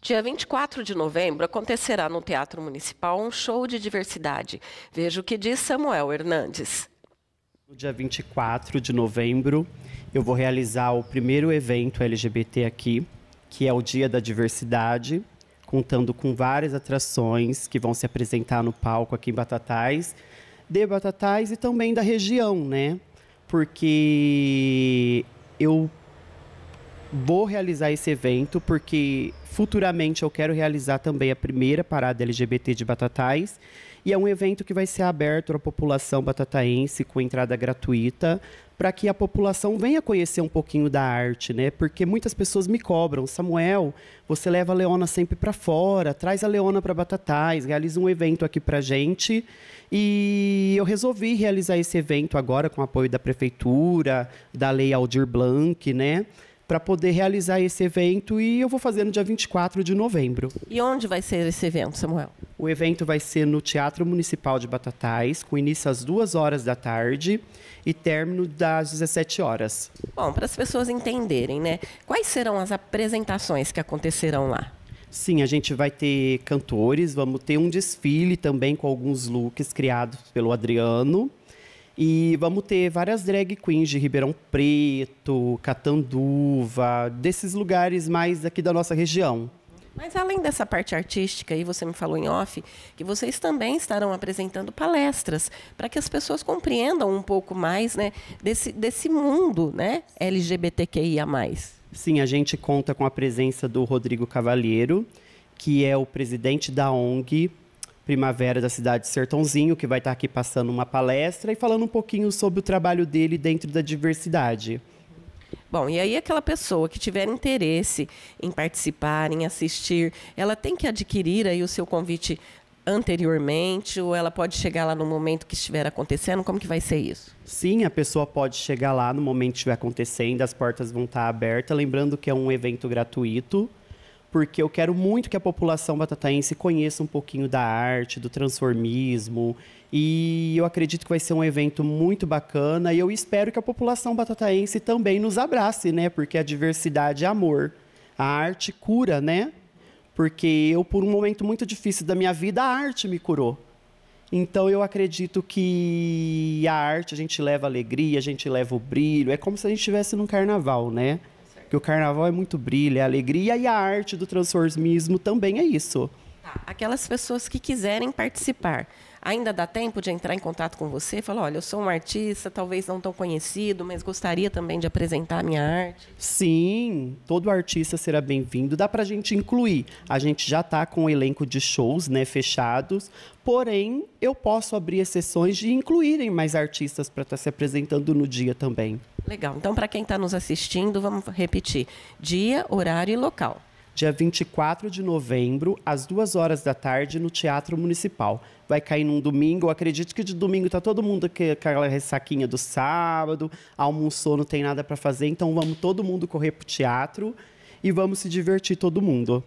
Dia 24 de novembro acontecerá no Teatro Municipal um show de diversidade. Veja o que diz Samuel Hernandes. No dia 24 de novembro, eu vou realizar o primeiro evento LGBT aqui, que é o Dia da Diversidade, contando com várias atrações que vão se apresentar no palco aqui em Batatais, de Batatais e também da região, né? Porque eu vou realizar esse evento porque futuramente eu quero realizar também a primeira parada LGBT de Batatais. E é um evento que vai ser aberto à população batataense com entrada gratuita, para que a população venha conhecer um pouquinho da arte, né? Porque muitas pessoas me cobram, Samuel, você leva a Leona sempre para fora, traz a Leona para Batatais, realiza um evento aqui para gente. E eu resolvi realizar esse evento agora com o apoio da prefeitura, da Lei Aldir Blanc, né? para poder realizar esse evento e eu vou fazer no dia 24 de novembro. E onde vai ser esse evento, Samuel? O evento vai ser no Teatro Municipal de Batatais, com início às 2 horas da tarde e término das 17 horas. Bom, para as pessoas entenderem, né? Quais serão as apresentações que acontecerão lá? Sim, a gente vai ter cantores, vamos ter um desfile também com alguns looks criados pelo Adriano. E vamos ter várias drag queens de Ribeirão Preto, Catanduva, desses lugares mais aqui da nossa região. Mas além dessa parte artística, e você me falou em off, que vocês também estarão apresentando palestras para que as pessoas compreendam um pouco mais né, desse, desse mundo né, LGBTQIA. Sim, a gente conta com a presença do Rodrigo Cavalheiro, que é o presidente da ONG Primavera da cidade de Sertãozinho, que vai estar aqui passando uma palestra e falando um pouquinho sobre o trabalho dele dentro da diversidade. Bom, e aí aquela pessoa que tiver interesse em participar, em assistir, ela tem que adquirir aí o seu convite anteriormente ou ela pode chegar lá no momento que estiver acontecendo? Como que vai ser isso? Sim, a pessoa pode chegar lá no momento que estiver acontecendo, as portas vão estar abertas, lembrando que é um evento gratuito porque eu quero muito que a população batataense conheça um pouquinho da arte, do transformismo. E eu acredito que vai ser um evento muito bacana e eu espero que a população batataense também nos abrace, né? Porque a diversidade é amor. A arte cura, né? Porque eu, por um momento muito difícil da minha vida, a arte me curou. Então eu acredito que a arte a gente leva alegria, a gente leva o brilho, é como se a gente estivesse num carnaval, né? Porque o carnaval é muito brilho, é alegria e a arte do transformismo também é isso. Tá. Aquelas pessoas que quiserem participar. Ainda dá tempo de entrar em contato com você? Falar, olha, eu sou um artista, talvez não tão conhecido, mas gostaria também de apresentar a minha arte. Sim, todo artista será bem-vindo. Dá para a gente incluir. A gente já está com o um elenco de shows né, fechados, porém, eu posso abrir exceções de incluírem mais artistas para estar tá se apresentando no dia também. Legal. Então, para quem está nos assistindo, vamos repetir. Dia, horário e local dia 24 de novembro, às duas horas da tarde, no Teatro Municipal. Vai cair num domingo, eu acredito que de domingo está todo mundo com aquela ressaquinha do sábado, almoçou, não tem nada para fazer, então vamos todo mundo correr pro teatro e vamos se divertir todo mundo.